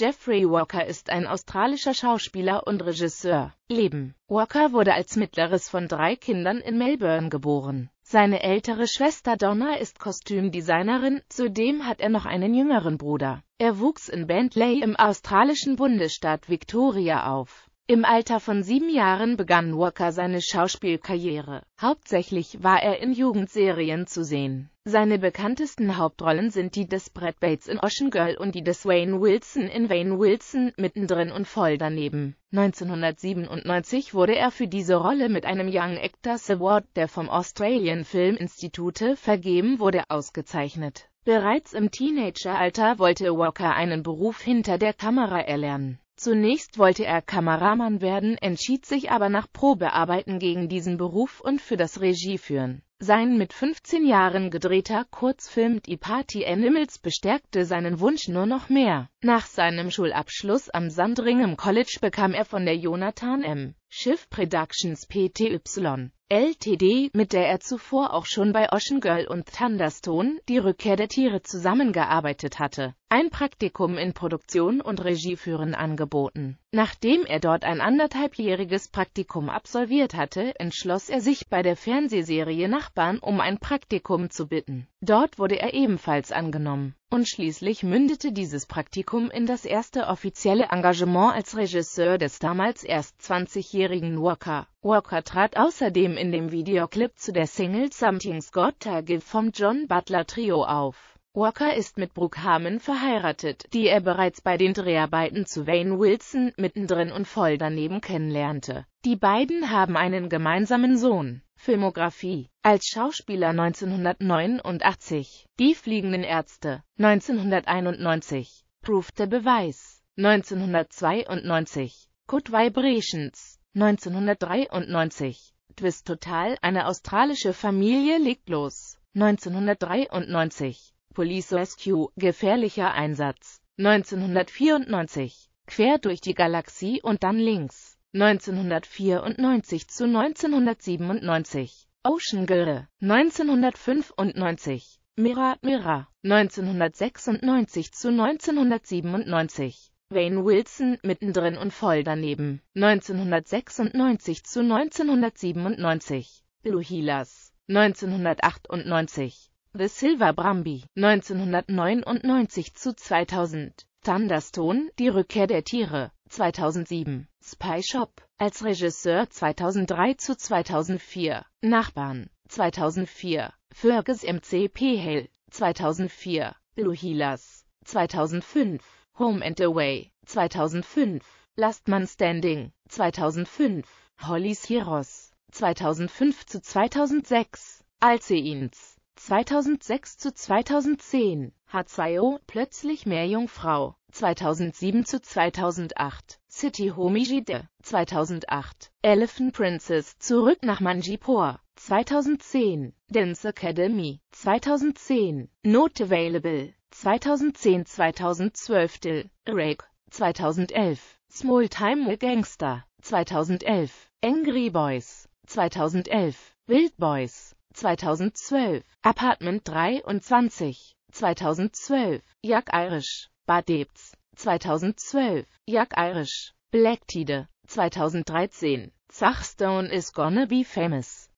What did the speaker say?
Jeffrey Walker ist ein australischer Schauspieler und Regisseur. Leben Walker wurde als mittleres von drei Kindern in Melbourne geboren. Seine ältere Schwester Donna ist Kostümdesignerin, zudem hat er noch einen jüngeren Bruder. Er wuchs in Bentley im australischen Bundesstaat Victoria auf. Im Alter von sieben Jahren begann Walker seine Schauspielkarriere. Hauptsächlich war er in Jugendserien zu sehen. Seine bekanntesten Hauptrollen sind die des Brad Bates in Ocean Girl und die des Wayne Wilson in Wayne Wilson, mittendrin und voll daneben. 1997 wurde er für diese Rolle mit einem Young Actors Award, der vom Australian Film Institute vergeben wurde, ausgezeichnet. Bereits im Teenageralter wollte Walker einen Beruf hinter der Kamera erlernen. Zunächst wollte er Kameramann werden, entschied sich aber nach Probearbeiten gegen diesen Beruf und für das Regieführen. Sein mit 15 Jahren gedrehter Kurzfilm Die Party Animals bestärkte seinen Wunsch nur noch mehr. Nach seinem Schulabschluss am Sandringham College bekam er von der Jonathan M. Schiff Productions PTY Ltd., mit der er zuvor auch schon bei Ocean Girl und Thunderstone, die Rückkehr der Tiere zusammengearbeitet hatte, ein Praktikum in Produktion und Regie führen angeboten. Nachdem er dort ein anderthalbjähriges Praktikum absolviert hatte, entschloss er sich, bei der Fernsehserie Nachbarn um ein Praktikum zu bitten Dort wurde er ebenfalls angenommen. Und schließlich mündete dieses Praktikum in das erste offizielle Engagement als Regisseur des damals erst 20-jährigen Walker. Walker trat außerdem in dem Videoclip zu der Single Something's Gotta Give vom John Butler Trio auf. Walker ist mit Brooke Harmon verheiratet, die er bereits bei den Dreharbeiten zu Wayne Wilson mittendrin und voll daneben kennenlernte. Die beiden haben einen gemeinsamen Sohn. Filmografie als Schauspieler 1989 Die fliegenden Ärzte 1991 Proof der Beweis 1992 Good Vibrations 1993 Twist Total Eine australische Familie legt los 1993 Police Rescue Gefährlicher Einsatz 1994 Quer durch die Galaxie und dann links 1994 zu 1997, Ocean Girl, 1995, Mira Mira, 1996 zu 1997, Wayne Wilson, mittendrin und voll daneben, 1996 zu 1997, Blue Healers, 1998, The Silver Brambi, 1999 zu 2000, Thunderstone, die Rückkehr der Tiere, 2007, Spy Shop, als Regisseur 2003 zu 2004, Nachbarn, 2004, Fergus MCP Hale, 2004, Blue Luhilas, 2005, Home and Away, 2005, Last Man Standing, 2005, Holly's Heroes, 2005 zu 2006, Alceins, 2006 zu 2010, H2O, plötzlich Meerjungfrau, 2007 zu 2008, City Homijide, 2008, Elephant Princess, zurück nach Manjipur, 2010, Dance Academy, 2010, Note Available, 2010 2012 Till, Rake, 2011, Small Time Gangster, 2011, Angry Boys, 2011, Wild Boys, 2012, Apartment 23, 2012, Jack Irish, Bad Debs, 2012, Jack Irish, Black Tide, 2013, Zachstone is gonna be famous.